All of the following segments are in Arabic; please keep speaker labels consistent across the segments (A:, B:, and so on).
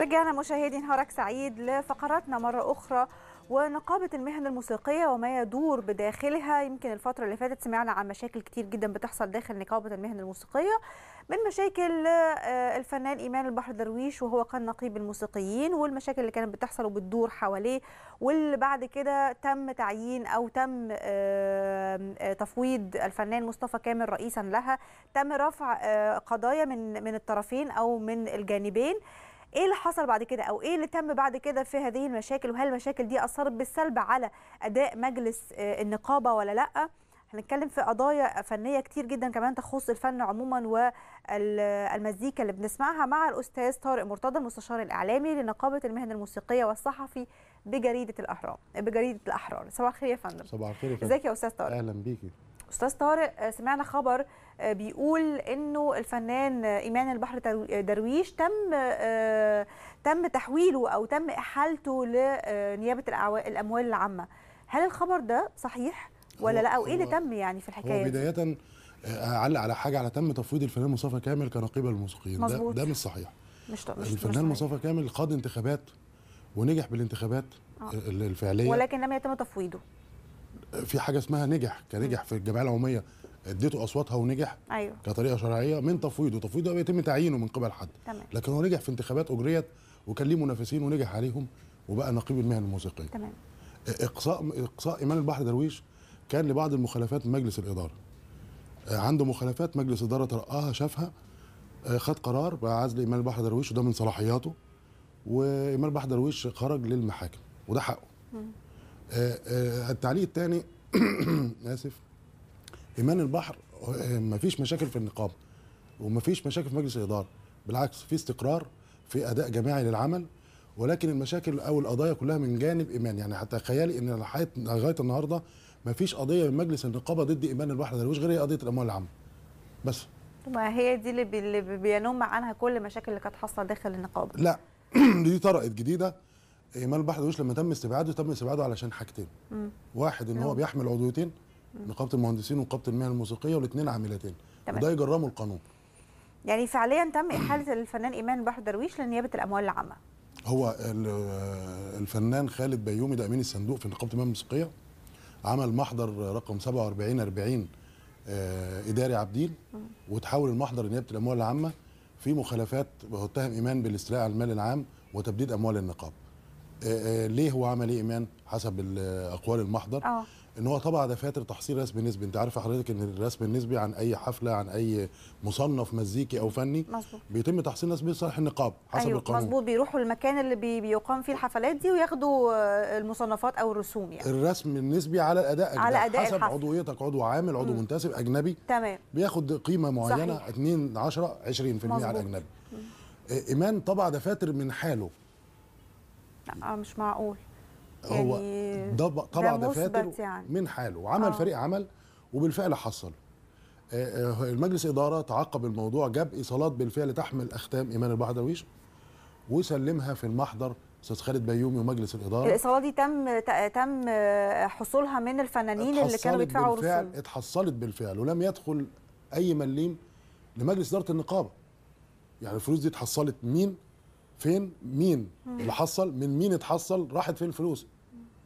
A: رجعنا مشاهدي نهارك سعيد لفقراتنا مرة أخرى ونقابة المهن الموسيقية وما يدور بداخلها يمكن الفترة اللي فاتت سمعنا عن مشاكل كتير جدا بتحصل داخل نقابة المهن الموسيقية من مشاكل آه، الفنان إيمان البحر درويش وهو كان نقيب الموسيقيين والمشاكل اللي كانت بتحصل وبتدور حواليه واللي بعد كده تم تعيين أو تم آه، آه، تفويض الفنان مصطفى كامل رئيسا لها تم رفع قضايا من من الطرفين أو من الجانبين ايه اللي حصل بعد كده او ايه اللي تم بعد كده في هذه المشاكل وهل المشاكل دي اثرت بالسلب على اداء مجلس آه، النقابه ولا لا هنتكلم في قضايا فنيه كتير جدا كمان تخص الفن عموما والمزيكا اللي بنسمعها مع الاستاذ طارق مرتضى المستشار الاعلامي لنقابه المهن الموسيقيه والصحفي بجريده الاحرار بجريده الاحرار صباح الخير يا فندم صباح الخير ازيك يا استاذ طارق اهلا بيكي استاذ طارق آه، سمعنا خبر آه، بيقول انه الفنان آه، ايمان البحر درويش تم تم تحويله او تم احالته لنيابه الاموال العامه هل الخبر ده صحيح ولا لا او ايه اللي تم يعني في الحكايه هو بدايه
B: اعلق على حاجه على تم تفويض الفنان مصطفى كامل كرقيبه للموسيقيين ده, ده مش صحيح مش طبعا. الفنان مصطفى كامل قاد انتخابات ونجح بالانتخابات آه. الفعليه ولكن
A: لم يتم تفويضه
B: في حاجه اسمها نجح كنجح في الجمعيه العموميه اديته اصواتها ونجح أيوه. كطريقه شرعيه من تفويضه تفويضه بيتم تعيينه من قبل حد تمام. لكن هو نجح في انتخابات اجريت وكان ليه منافسين ونجح عليهم وبقى نقيب المهن الموسيقيه تمام اقصاء اقصاء ايمان البحر درويش كان لبعض المخالفات من مجلس الاداره آه، عنده مخالفات مجلس الاداره ترقاها شافها آه، خد قرار بعزل ايمان البحر درويش وده من صلاحياته وايمان البحر درويش خرج للمحاكم وده حقه مم. آه، آه، التعليق الثاني اسف ايمان البحر آه، ما فيش مشاكل في النقابه وما فيش مشاكل في مجلس الاداره بالعكس في استقرار في اداء جماعي للعمل ولكن المشاكل او القضايا كلها من جانب ايمان يعني حتى خيالي ان لغايه النهارده ما فيش قضيه من مجلس النقابه ضد ايمان البحر ده غير هي قضيه الاموال العامه بس
A: ما هي دي اللي بينم عنها كل المشاكل اللي كانت حاصله داخل النقابه لا
B: دي طرقت جديده ايمان بحدوش لما تم استبعاده تم استبعاده علشان حاجتين واحد ان هو بيحمل عضويتين نقابه المهندسين ونقابه المهن الموسيقيه والاثنين عاملتين وده يجرمه القانون
A: يعني فعليا تم احاله الفنان ايمان بحر درويش لنيابه الاموال العامه
B: هو الفنان خالد بيومي ده امين الصندوق في نقابه المهن الموسيقيه عمل محضر رقم 47 40 آه، اداري عبديل وتحول المحضر لنيابه الاموال العامه في مخالفات واتهم ايمان بالاستيلاء على المال العام وتبديد اموال النقابه ليه هو عمل ايه ايمان حسب اقوال المحضر أوه. ان هو طبع دفاتر تحصيل رسم نسبي انت عارفه حضرتك ان الرسم النسبي عن اي حفله عن اي مصنف مزيكي او فني مزبوط. بيتم تحصيل نسبي لصالح النقاب حسب أيوه. القانون مظبوط
A: بيروحوا المكان اللي بي بيقام فيه الحفلات دي وياخدوا آه، المصنفات او الرسوم يعني
B: الرسم النسبي على الاداء على أداء, حسب الحفل. عضويتك عضو عامل عضو م. منتسب اجنبي تمام بياخد قيمه معينه 2 10 20% على الاجنبي م. ايمان طبع دفاتر من حاله
A: لا مش معقول
B: هو يعني ده طبع دفاتر يعني. من حاله وعمل آه. فريق عمل وبالفعل حصل المجلس آه، آه، اداره تعقب الموضوع جاب ايصالات بالفعل تحمل اختام ايمان البحر درويش وسلمها في المحضر استاذ خالد بيومي ومجلس الاداره الايصالات
A: دي تم تم حصولها من الفنانين اللي كانوا بيدفعوا رسوم
B: اتحصلت بالفعل ولم يدخل اي مليم لمجلس اداره النقابه يعني الفلوس دي اتحصلت مين فين مين اللي حصل من مين اتحصل راحت فين الفلوس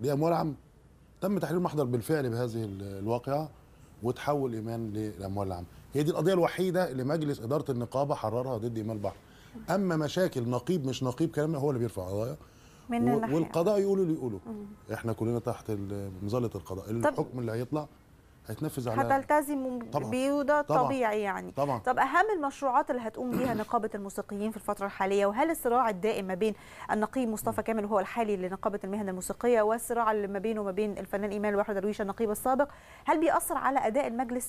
B: دي اموال عامه تم تحرير محضر بالفعل بهذه الواقعه وتحول ايمان للاموال العامه هي دي القضيه الوحيده اللي مجلس اداره النقابه حررها ضد ايمان البحر اما مشاكل نقيب مش نقيب كلام هو اللي بيرفع قضايا والقضاء يقولوا اللي يقولوا احنا كلنا تحت مظله القضاء الحكم اللي هيطلع هتنفذ عليها
A: هتلتزم بيه وده طبيعي يعني طبعا طب اهم المشروعات اللي هتقوم بيها نقابه الموسيقيين في الفتره الحاليه وهل الصراع الدائم ما بين النقيب مصطفى كامل وهو الحالي لنقابه المهن الموسيقيه والصراع اللي ما بينه وما بين الفنان ايمان الواحد درويش النقيب السابق هل بيأثر على اداء المجلس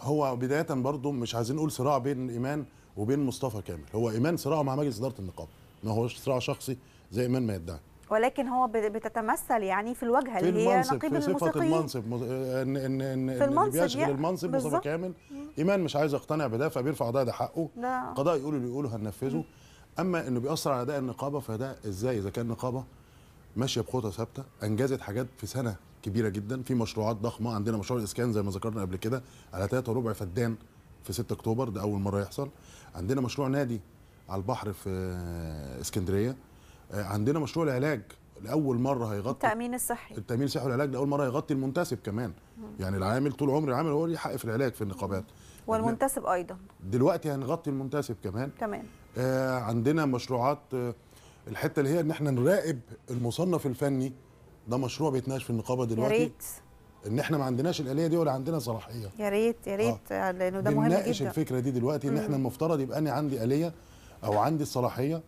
B: هو بدايه برضه مش عايزين نقول صراع بين ايمان وبين مصطفى كامل هو ايمان صراعه مع مجلس اداره النقابه ما هوش صراع شخصي زي ايمان ما يدعي
A: ولكن هو بتتمثل يعني في الواجهه اللي هي نقيب في صفه المنصب
B: ان ان ان, اللي بيشغل يعني، المنصب مصطفى كامل ايمان مش عايز يقتنع بده فبيرفع قضاء ده حقه لا. قضاء يقول اللي يقوله هننفذه اما انه بيأثر على اداء النقابه فده ازاي اذا كان نقابه ماشيه بخطى ثابته انجزت حاجات في سنه كبيره جدا في مشروعات ضخمه عندنا مشروع الاسكان زي ما ذكرنا قبل كده على 3 وربع فدان في 6 اكتوبر ده اول مره يحصل عندنا مشروع نادي على البحر في اسكندريه آه، عندنا مشروع العلاج لاول مره هيغطي التامين الصحي التامين الصحي والعلاج لاول مره هيغطي المنتسب كمان مم. يعني العامل طول عمر العامل هو اللي حق في العلاج في النقابات
A: والمنتسب ايضا
B: دلوقتي هنغطي المنتسب كمان تمام آه عندنا مشروعات آه الحته اللي هي ان احنا نراقب المصنف الفني ده مشروع بيتناقش في النقابه دلوقتي يا ريت ان احنا ما عندناش الاليه دي ولا عندنا صلاحيه
A: يا ريت يا ريت آه. لانه ده مهم جدا بنناقش الفكره
B: دي دلوقتي ان احنا المفترض يبقى انا عندي اليه او عندي الصلاحيه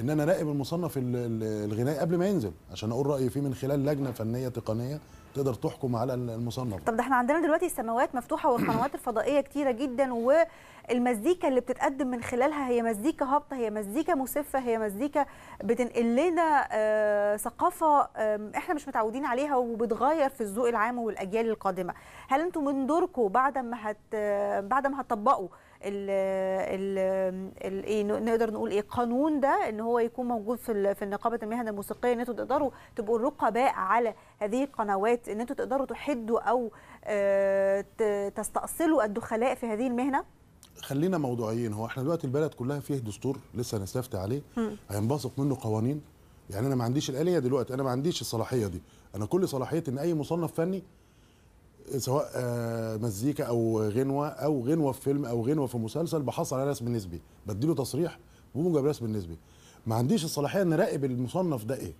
B: ان انا اراقب المصنف الغنائي قبل ما ينزل عشان اقول رايي فيه من خلال لجنه فنيه تقنيه تقدر تحكم على المصنف
A: طب ده احنا عندنا دلوقتي السماوات مفتوحه والقنوات الفضائيه كتيره جدا والمزيكا اللي بتتقدم من خلالها هي مزيكا هابطه هي مزيكا مسفه هي مزيكا بتنقل لنا آه، ثقافه احنا مش متعودين عليها وبتغير في الذوق العام والاجيال القادمه هل انتم من دوركم بعد ما هت آه، بعد ما هتطبقوا الـ إيه، نقدر نقول ايه قانون ده ان هو يكون موجود في في نقابه المهن الموسيقيه ان انتوا تقدروا تبقوا الرقباء على هذه القنوات ان انتوا تقدروا تحدوا او آه، تستأصلوا الدخلاء في هذه المهنه
B: خلينا موضوعيين هو احنا دلوقتي البلد كلها فيه دستور لسه هنستفتي عليه هينبسط منه قوانين يعني انا ما عنديش الاليه دلوقتي انا ما عنديش الصلاحيه دي انا كل صلاحيه ان اي مصنف فني سواء آه، مزيكا او غنوه او غنوه في فيلم او غنوه في مسلسل بحصل على رسم نسبي بديله تصريح جاب رسم نسبي ما عنديش الصلاحيه ان اراقب المصنف ده ايه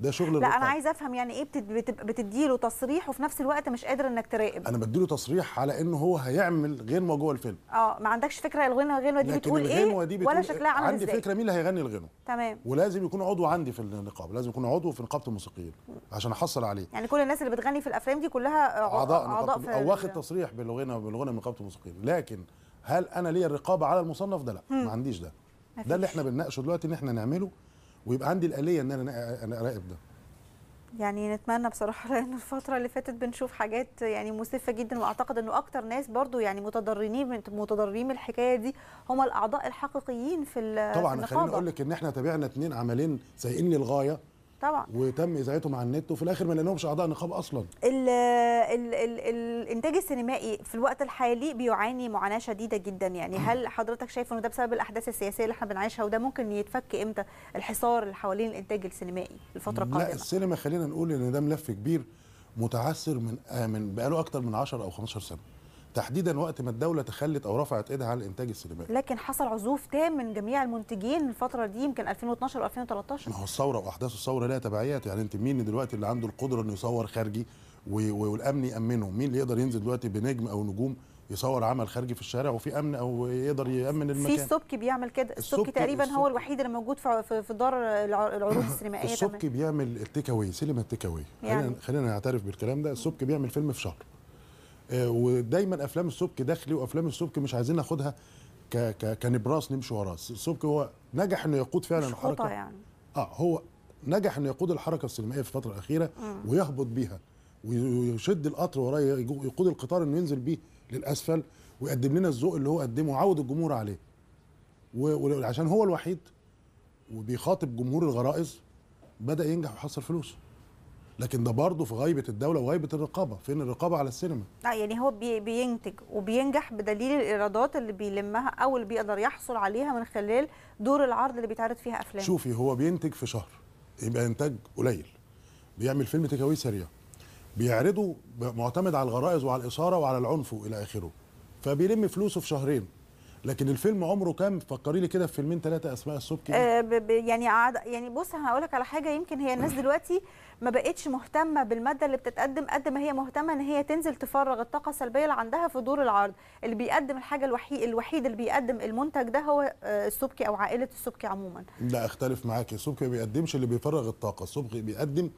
B: ده شغل لا انا
A: عايز افهم يعني ايه بتدي بتديله تصريح وفي نفس الوقت مش قادر انك تراقب
B: انا بدي له تصريح على انه هو هيعمل غنوه جوه الفيلم
A: اه ما عندكش فكره الغنوه غنوه دي بتقول ايه دي بتقول ولا شكلها عامل ازاي عندي فكره
B: مين اللي هيغني الغنوه تمام ولازم يكون عضو عندي في النقابه لازم يكون عضو في نقابه الموسيقيين عشان احصل عليه
A: يعني كل الناس اللي بتغني في الافلام دي كلها اعضاء اعضاء في او واخد
B: تصريح بالغنى بالغنى من نقابه الموسيقيين لكن هل انا ليا الرقابه على المصنف ده لا ما عنديش ده ده اللي احنا بنناقشه دلوقتي ان احنا نعمله ويبقى عندي الاليه ان انا انا اراقب ده
A: يعني نتمنى بصراحه لان الفتره اللي فاتت بنشوف حاجات يعني مسفه جدا واعتقد انه اكتر ناس برضو يعني متضررين متضررين من الحكايه دي هم الاعضاء الحقيقيين في طبعا خليني اقول
B: لك ان احنا تابعنا اثنين عملين سيئين للغايه طبعا وتم اذاعتهم على النت وفي الاخر ما لانهمش اعضاء نقاب اصلا
A: الـ الـ الـ الانتاج السينمائي في الوقت الحالي بيعاني معاناه شديده جدا يعني هل حضرتك شايف انه ده بسبب الاحداث السياسيه اللي احنا بنعيشها وده ممكن يتفك امتى الحصار اللي حوالين الانتاج السينمائي الفتره القادمه لا
B: السينما خلينا نقول ان ده ملف كبير متعثر من آه، من بقاله اكتر من 10 او 15 سنه تحديدا وقت ما الدوله تخلت او رفعت ايدها على الانتاج السينمائي
A: لكن حصل عزوف تام من جميع المنتجين الفتره دي يمكن 2012 و2013 ما هو
B: الثوره واحداث الثوره لها تبعيات يعني انت مين دلوقتي اللي عنده القدره انه يصور خارجي والامن يامنه مين اللي يقدر ينزل دلوقتي بنجم او نجوم يصور عمل خارجي في الشارع وفي امن او يقدر يامن المكان في
A: السبكي بيعمل كده السبكي, تقريبا السبكي هو الوحيد اللي موجود في في دار العروض السينمائيه السبكي
B: بيعمل التيك اواي سينما التيك اواي يعني خلينا نعترف بالكلام ده السبكي بيعمل فيلم في شهر آه، ودايما افلام السبك داخلي وافلام السبك مش عايزين ناخدها ك ك كنبراس نمشي وراه السبك هو نجح انه يقود فعلا الحركه يعني. اه هو نجح انه يقود الحركه السينمائيه في الفتره الاخيره ويهبط بيها ويشد القطر وراه يقود القطار انه ينزل بيه للاسفل ويقدم لنا الذوق اللي هو قدمه وعود الجمهور عليه وعشان هو الوحيد وبيخاطب جمهور الغرائز بدا ينجح وحصل فلوسه لكن ده برضه في غيبه الدوله وغيبه الرقابه فين الرقابه على السينما
A: لا يعني هو بينتج وبينجح بدليل الايرادات اللي بيلمها او اللي بيقدر يحصل عليها من خلال دور العرض اللي بيتعرض فيها افلام
B: شوفي هو بينتج في شهر يبقى انتاج قليل بيعمل فيلم تكاوي سريع بيعرضه معتمد على الغرائز وعلى الاثاره وعلى العنف والى اخره فبيلم فلوسه في شهرين لكن الفيلم عمره كام فكري لي كده في فيلمين ثلاثه اسماء السبكي
A: آه يعني عاد يعني بص هقول لك على حاجه يمكن هي الناس دلوقتي ما بقتش مهتمه بالماده اللي بتتقدم قد ما هي مهتمه ان هي تنزل تفرغ الطاقه السلبيه اللي عندها في دور العرض اللي بيقدم الحاجه الوحيد الوحيد اللي بيقدم المنتج ده هو آه، السبكي او عائله السبكي عموما
B: لا اختلف معاكي السبكي ما بيقدمش اللي بيفرغ الطاقه السبكي بيقدم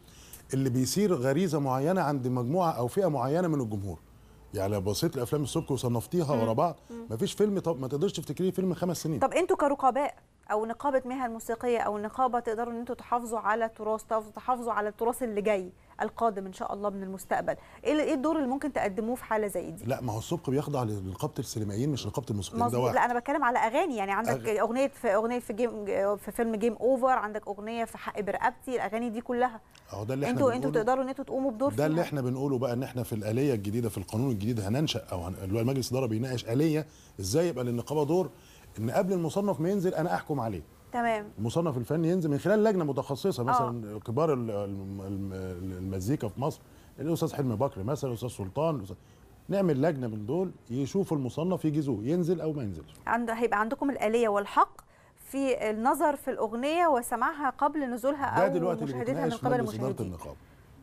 B: اللي بيثير غريزه معينه عند مجموعه او فئه معينه من الجمهور يعني لو بصيت لافلام السبكي وصنفتيها ورا بعض مفيش فيلم طب ما تقدرش تفتكريه فيلم خمس سنين طب
A: انتوا كرقباء او نقابه مهن موسيقيه او نقابه تقدروا ان انتوا تحافظوا على التراث تحافظوا على التراث اللي جاي القادم ان شاء الله من المستقبل إيه, ايه الدور اللي ممكن تقدموه في حاله زي دي لا ما هو
B: السبق بيخضع لنقابه السينمائيين مش نقابه الموسيقيين ده واحد. لا
A: انا بتكلم على اغاني يعني عندك أغ... اغنيه في اغنيه في جيم في فيلم جيم اوفر عندك اغنيه في حق برقبتي الاغاني دي كلها
B: اهو ده اللي احنا انتوا انتوا تقدروا
A: ان انتوا تقوموا بدور ده اللي احنا
B: بنقوله بقى ان احنا في الاليه الجديده في القانون الجديد هننشا او هن... اللي هو المجلس الاداره بيناقش اليه ازاي يبقى للنقابه دور ان قبل المصنف ما ينزل انا احكم عليه تمام المصنف الفني ينزل من خلال لجنه متخصصه مثلا أوه. كبار المزيكا في مصر الاستاذ حلمي بكر مثلا الاستاذ سلطان الأستاذ نعمل لجنه من دول يشوفوا المصنف يجيزوه ينزل او ما ينزلش
A: عند هيبقى عندكم الاليه والحق في النظر في الاغنيه وسماعها قبل نزولها او مشاهدتها من قبل المشاهدين ده دلوقتي النقابه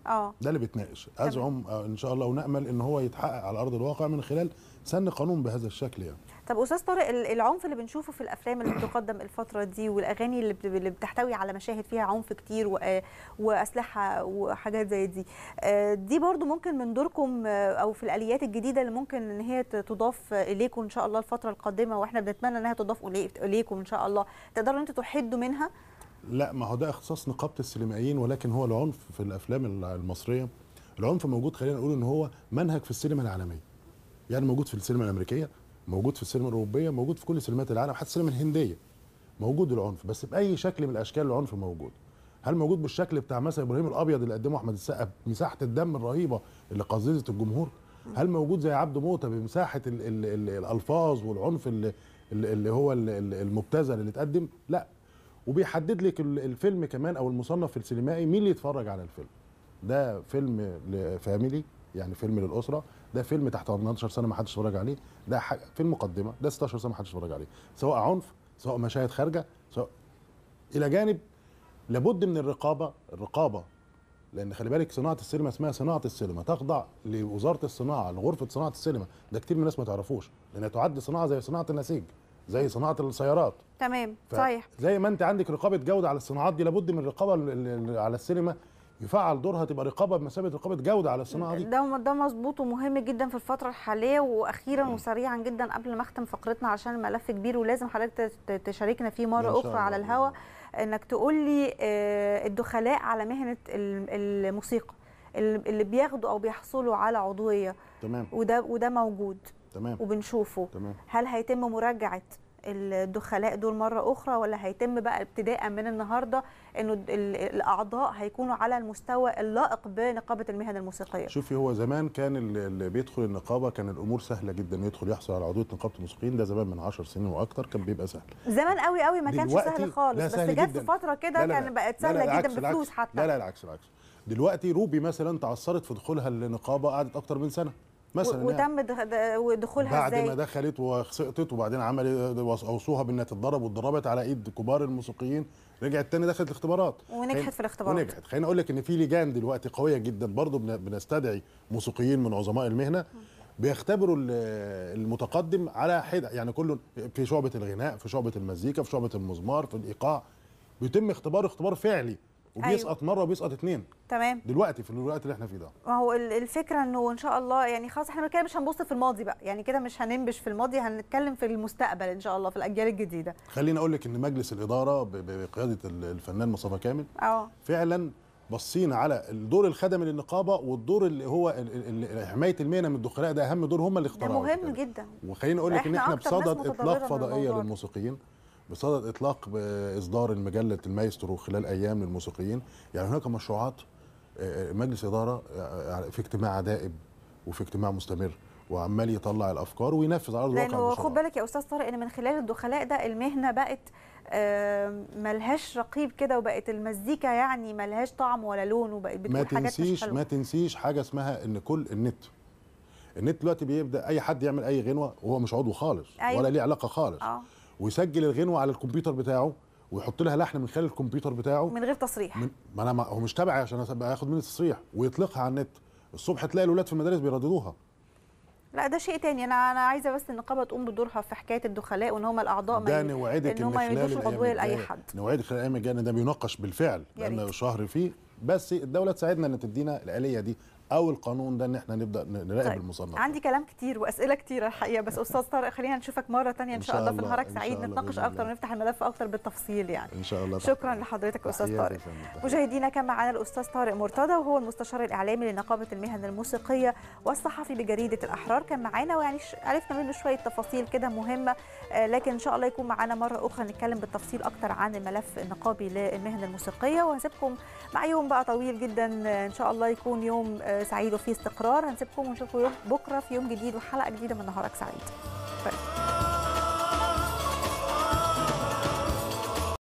A: اه
B: ده اللي بيتناقش ازعم آه، ان شاء الله ونامل ان هو يتحقق على ارض الواقع من خلال سن قانون بهذا الشكل يعني
A: طب استاذ طارق العنف اللي بنشوفه في الافلام اللي بتقدم الفتره دي والاغاني اللي بتحتوي على مشاهد فيها عنف كتير آه، واسلحه وحاجات زي دي آه، دي برضو ممكن من دوركم او في الاليات الجديده اللي ممكن ان هي تضاف اليكم ان شاء الله الفتره القادمه واحنا بنتمنى انها تضاف اليكم ان شاء الله تقدروا ان انتوا تحدوا منها
B: لا ما هو ده اختصاص نقابه السينمائيين ولكن هو العنف في الافلام المصريه العنف موجود خلينا نقول ان هو منهج في السينما العالميه يعني موجود في السينما الامريكيه موجود في السينما الاوروبيه موجود في كل سينمات العالم حتى السينما الهنديه موجود العنف بس باي شكل من الاشكال العنف موجود هل موجود بالشكل بتاع مثلا ابراهيم الابيض اللي قدمه احمد السقا بمساحه الدم الرهيبه اللي قززت الجمهور هل موجود زي عبده موته بمساحه الـ الـ الـ الالفاظ والعنف اللي, اللي هو المبتذل اللي اتقدم لا وبيحدد لك الفيلم كمان او المصنف السينمائي مين اللي يتفرج على الفيلم ده فيلم لفاميلي يعني فيلم للاسره ده فيلم تحت 18 سنه ما حدش اتفرج عليه ده حاجة فيلم مقدمه ده 16 سنه ما حدش اتفرج عليه سواء عنف سواء مشاهد خارجه سواء الى جانب لابد من الرقابه الرقابه لان خلي بالك صناعه السينما اسمها صناعه السينما تخضع لوزاره الصناعه لغرفه صناعه السينما ده كتير من الناس ما تعرفوش لانها تعد صناعه زي صناعه النسيج زي صناعه السيارات
A: تمام صحيح
B: زي ما انت عندك رقابه جوده على الصناعات دي لابد من الرقابه على السينما يفعل دورها تبقى رقابه بمثابه رقابه جوده على الصناعه دي
A: ده ده مظبوط ومهم جدا في الفتره الحاليه واخيرا وسريعا جدا قبل ما اختم فقرتنا عشان الملف كبير ولازم حضرتك تشاركنا فيه مره اخرى على الهوا انك تقول لي آه، الدخلاء على مهنه الموسيقى اللي بياخدوا او بيحصلوا على عضويه
B: تمام وده
A: وده موجود تمام. وبنشوفه تمام. هل هيتم مراجعه الدخلاء دول مره اخرى ولا هيتم بقى ابتداء من النهارده انه الاعضاء هيكونوا على المستوى اللائق بنقابه المهن الموسيقيه
B: شوفي هو زمان كان اللي بيدخل النقابه كان الامور سهله جدا يدخل يحصل على عضويه نقابه الموسيقيين ده زمان من 10 سنين واكتر كان بيبقى سهل
A: زمان قوي قوي ما كانش سهل خالص بس سهل جت فتره كده كان بقت سهله جدا بفلوس حتى لا لا
B: العكس العكس دلوقتي روبي مثلا تعثرت في دخولها النقابه قعدت اكتر من سنه مثلا يعني. وتم
A: دخولها ودخولها ازاي؟ بعد ما
B: دخلت وسقطت وبعدين عمل اوصوها بانها تتضرب واتضربت على ايد كبار الموسيقيين رجعت تاني دخلت الاختبارات ونجحت خين... في الاختبارات ونجحت خليني اقول لك ان في لجان دلوقتي قويه جدا برضه بنستدعي موسيقيين من عظماء المهنه بيختبروا المتقدم على حده يعني كله في شعبه الغناء في شعبه المزيكا في شعبه المزمار في الايقاع بيتم اختباره اختبار فعلي وبيسقط أيوه. مره وبيسقط اثنين تمام دلوقتي في الوقت اللي احنا فيه ده
A: ما هو الفكره انه ان شاء الله يعني خلاص احنا كده مش هنبص في الماضي بقى يعني كده مش هننبش في الماضي هنتكلم في المستقبل ان شاء الله في الاجيال الجديده
B: خليني اقول لك ان مجلس الاداره بقياده الفنان مصطفى كامل اه فعلا بصينا على الدور الخدمي للنقابه والدور اللي هو حمايه المهنه من الدخلاء ده اهم دور هم اللي اختاروه
A: مهم جدا وخليني اقول لك ان احنا بصدد اطلاق فضائيه
B: للموسيقيين بصدد اطلاق باصدار المجله المايسترو خلال ايام للموسيقيين يعني هناك مشروعات آه، آه، مجلس اداره آه، في اجتماع دائم وفي اجتماع مستمر وعمال يطلع الافكار وينفذ على ارض الواقع لانه خد
A: بالك يا استاذ طارق ان من خلال الدخلاء ده المهنه بقت ملهاش رقيب كده وبقت المزيكا يعني ملهاش طعم ولا لون وبقت بتقول ما تنسيش ما
B: تنسيش حاجه اسمها ان كل النت النت دلوقتي بيبدا اي حد يعمل اي غنوه وهو مش عضو خالص أيوة. ولا ليه علاقه خالص آه. ويسجل الغنوه على الكمبيوتر بتاعه ويحط لها لحن من خلال الكمبيوتر بتاعه من غير تصريح من ما انا ما هو مش تبعي عشان اخد مني تصريح ويطلقها على النت الصبح تلاقي الاولاد في المدارس بيرددوها
A: لا ده شيء تاني انا انا عايزه بس النقابه تقوم بدورها في حكايه الدخلاء وان هم الاعضاء ما ان هم ما العضويه لاي حد
B: نوعدك خلال الايام الجايه ده بيناقش بالفعل لان شهر فيه بس الدوله تساعدنا ان تدينا الاليه دي او القانون ده ان احنا نبدا نراقب طيب. المصنف
A: عندي كلام كتير واسئله كتير الحقيقه بس استاذ طارق خلينا نشوفك مره تانية ان شاء الله في نهارك سعيد نتناقش اكتر ونفتح الملف اكتر بالتفصيل يعني ان شاء الله شكرا طيب. لحضرتك استاذ طارق مشاهدينا كان معنا الاستاذ طارق مرتضى وهو المستشار الاعلامي لنقابه المهن الموسيقيه والصحفي بجريده الاحرار كان معانا ويعني عرفنا منه شويه تفاصيل كده مهمه آه، لكن ان شاء الله يكون معانا مره اخرى نتكلم بالتفصيل اكتر عن الملف النقابي للمهن الموسيقيه وهسيبكم مع يوم بقى طويل جدا آه، ان شاء الله يكون يوم آه، سعيد وفي استقرار هنسيبكم ونشوفكم بكره في يوم جديد وحلقه جديده من نهارك سعيد. فرق.